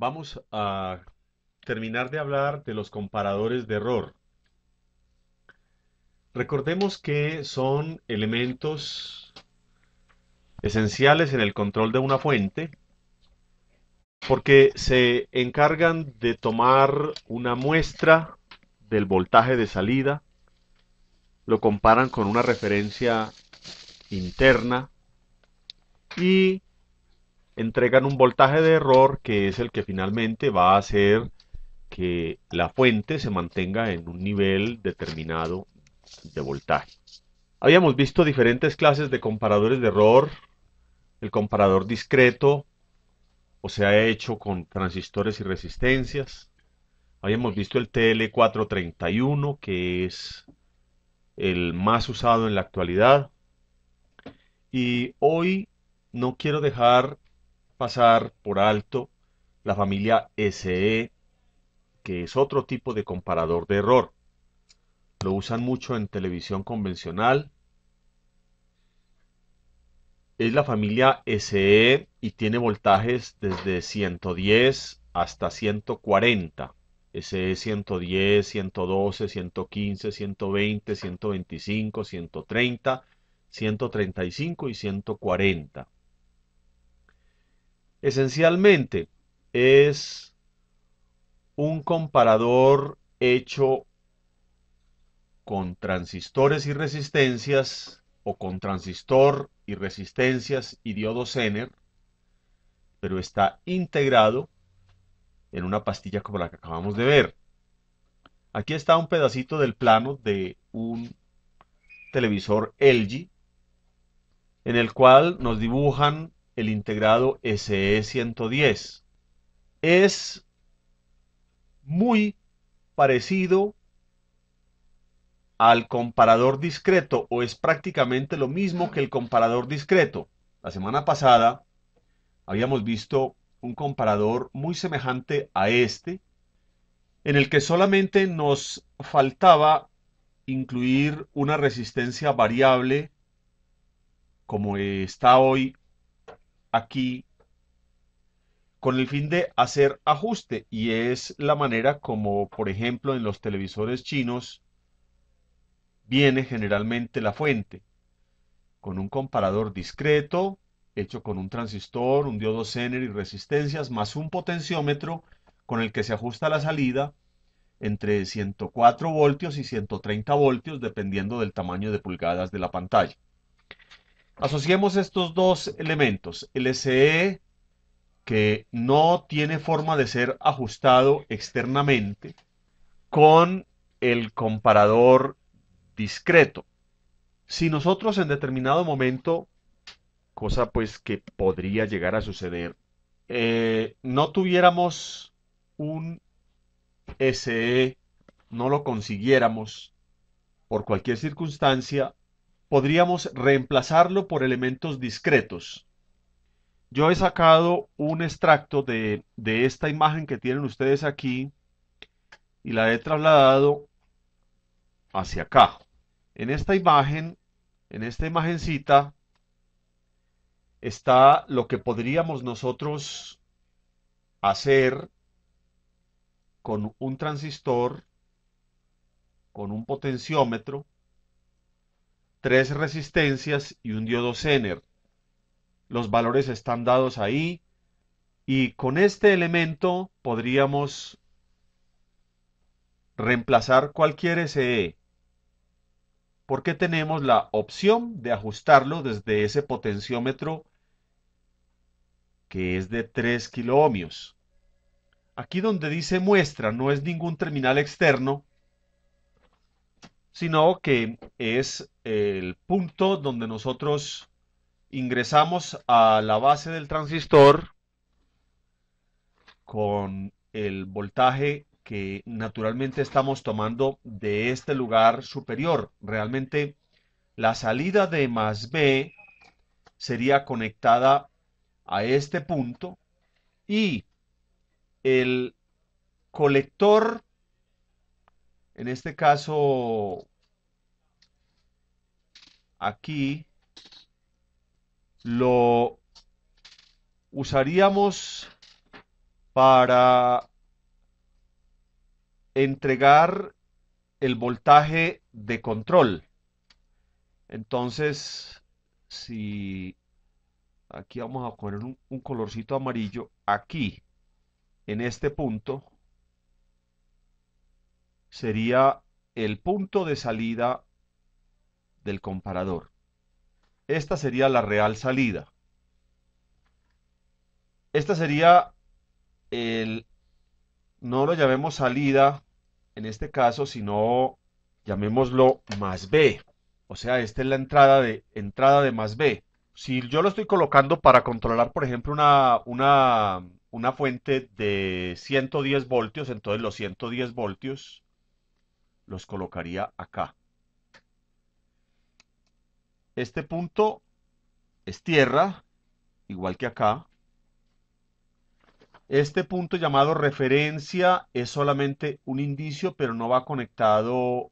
vamos a terminar de hablar de los comparadores de error. Recordemos que son elementos esenciales en el control de una fuente porque se encargan de tomar una muestra del voltaje de salida, lo comparan con una referencia interna y entregan un voltaje de error que es el que finalmente va a hacer que la fuente se mantenga en un nivel determinado de voltaje. Habíamos visto diferentes clases de comparadores de error, el comparador discreto, o sea, hecho con transistores y resistencias. Habíamos visto el TL431, que es el más usado en la actualidad. Y hoy no quiero dejar pasar por alto la familia SE, que es otro tipo de comparador de error. Lo usan mucho en televisión convencional. Es la familia SE y tiene voltajes desde 110 hasta 140. SE 110, 112, 115, 120, 125, 130, 135 y 140. Esencialmente es un comparador hecho con transistores y resistencias o con transistor y resistencias y diodo Zener, pero está integrado en una pastilla como la que acabamos de ver. Aquí está un pedacito del plano de un televisor LG, en el cual nos dibujan el integrado SE110. Es muy parecido al comparador discreto o es prácticamente lo mismo que el comparador discreto. La semana pasada habíamos visto un comparador muy semejante a este, en el que solamente nos faltaba incluir una resistencia variable como está hoy aquí con el fin de hacer ajuste y es la manera como, por ejemplo, en los televisores chinos viene generalmente la fuente con un comparador discreto hecho con un transistor, un diodo Zener y resistencias más un potenciómetro con el que se ajusta la salida entre 104 voltios y 130 voltios dependiendo del tamaño de pulgadas de la pantalla. Asociemos estos dos elementos, el SE que no tiene forma de ser ajustado externamente con el comparador discreto. Si nosotros en determinado momento, cosa pues que podría llegar a suceder, eh, no tuviéramos un SE, no lo consiguiéramos por cualquier circunstancia, podríamos reemplazarlo por elementos discretos. Yo he sacado un extracto de, esta imagen que tienen ustedes aquí y la he trasladado hacia acá. En esta imagen, en esta imagencita, está lo que podríamos nosotros hacer con un transistor, con un potenciómetro, tres resistencias y un diodo Zener. Los valores están dados ahí y con este elemento podríamos reemplazar cualquier SE porque tenemos la opción de ajustarlo desde ese potenciómetro que es de 3 kiloohmios. Aquí donde dice muestra no es ningún terminal externo, sino que es el punto donde nosotros ingresamos a la base del transistor con el voltaje que naturalmente estamos tomando de este lugar superior. Realmente la salida de más B sería conectada a este punto y el colector, en este caso aquí lo usaríamos para entregar el voltaje de control. Entonces, si aquí vamos a poner un, colorcito amarillo, aquí, en este punto, sería el punto de salida del comparador. Esta sería la real salida. Esta sería el, no lo llamemos salida en este caso, sino llamémoslo más B. O sea, esta es la entrada de, entrada de más B. Si yo lo estoy colocando para controlar, por ejemplo, una, una, una fuente de 110 voltios, entonces los 110 voltios los colocaría acá. Este punto es tierra, igual que acá. Este punto llamado referencia es solamente un indicio, pero no va conectado,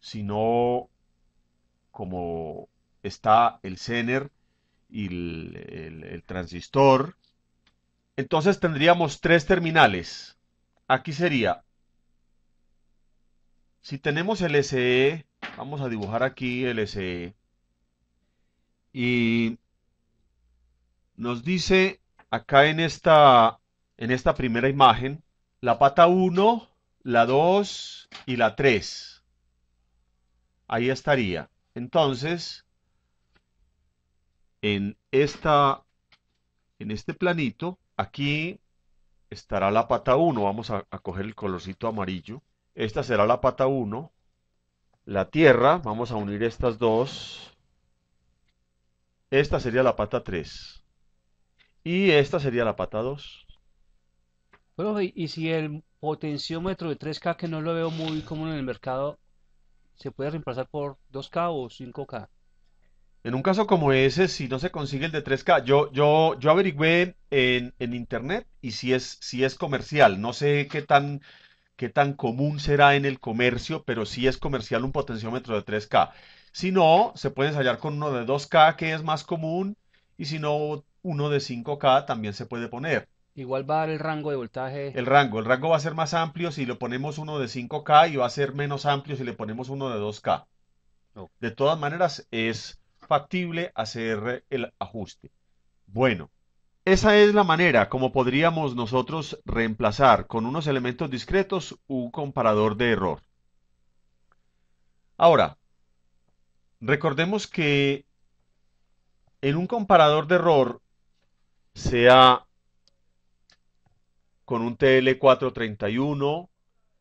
sino como está el zener y el, el transistor. Entonces tendríamos tres terminales. Aquí sería, si tenemos el SE, vamos a dibujar aquí el SE. Y nos dice acá en esta, en esta primera imagen, la pata 1, la 2 y la 3. Ahí estaría. Entonces, en, esta, en este planito, aquí estará la pata 1. Vamos a, a coger el colorcito amarillo. Esta será la pata 1. La tierra, vamos a unir estas dos esta sería la pata 3. Y esta sería la pata 2. y, si el potenciómetro de 3K, que no lo veo muy común en el mercado, se puede reemplazar por 2K o 5K. En un caso como ese, si no se consigue el de 3K, yo, yo, yo averigüé en, en internet y si es, si es comercial. No sé qué tan, qué tan común será en el comercio, pero sí es comercial un potenciómetro de 3K. Si no, se puede ensayar con uno de 2K, que es más común, y si no, uno de 5K también se puede poner. Igual va a dar el rango de voltaje. El rango, el rango va a ser más amplio si le ponemos uno de 5K y va a ser menos amplio si le ponemos uno de 2K. De todas maneras, es factible hacer el ajuste. Bueno, esa es la manera como podríamos nosotros reemplazar con unos elementos discretos un comparador de error. Ahora, Recordemos que en un comparador de error, sea con un TL431,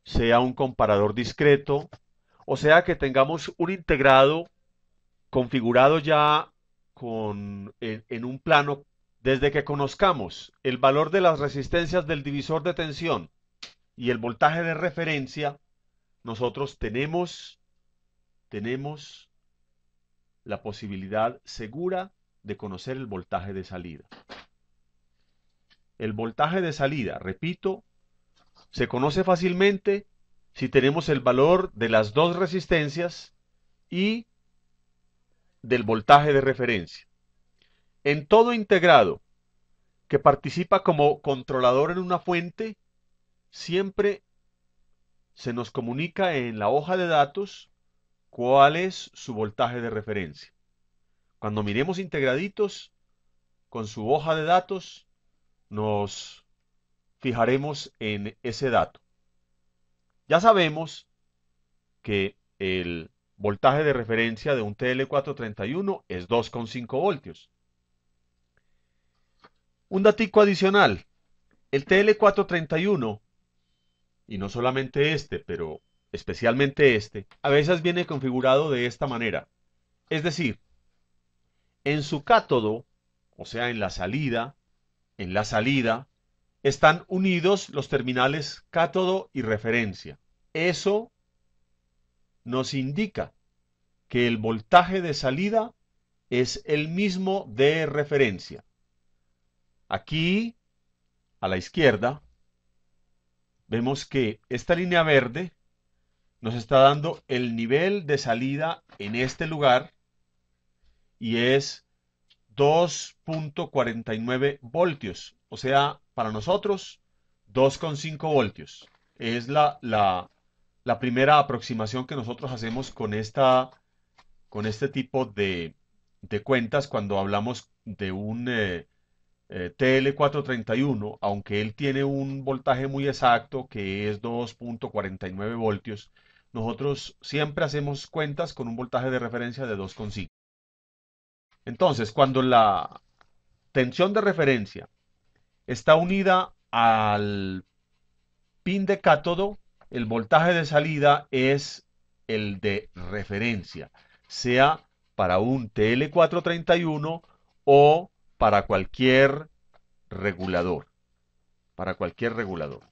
sea un comparador discreto, o sea que tengamos un integrado configurado ya con, en, un plano desde que conozcamos el valor de las resistencias del divisor de tensión y el voltaje de referencia, nosotros tenemos, tenemos la posibilidad segura de conocer el voltaje de salida. El voltaje de salida, repito, se conoce fácilmente si tenemos el valor de las dos resistencias y del voltaje de referencia. En todo integrado que participa como controlador en una fuente, siempre se nos comunica en la hoja de datos cuál es su voltaje de referencia. Cuando miremos integraditos, con su hoja de datos, nos fijaremos en ese dato. Ya sabemos que el voltaje de referencia de un TL431 es 2,5 voltios. Un datico adicional. El TL431, y no solamente este, pero especialmente este, a veces viene configurado de esta manera. Es decir, en su cátodo, o sea, en la salida, en la salida, están unidos los terminales cátodo y referencia. Eso nos indica que el voltaje de salida es el mismo de referencia. Aquí, a la izquierda, vemos que esta línea verde nos está dando el nivel de salida en este lugar y es 2.49 voltios. O sea, para nosotros, 2.5 voltios. Es la, la, primera aproximación que nosotros hacemos con, esta, con este tipo de, cuentas cuando hablamos de un eh, eh, TL431, aunque él tiene un voltaje muy exacto que es 2.49 voltios, nosotros siempre hacemos cuentas con un voltaje de referencia de 2,5. Entonces, cuando la tensión de referencia está unida al pin de cátodo, el voltaje de salida es el de referencia, sea para un TL431 o para cualquier regulador, para cualquier regulador.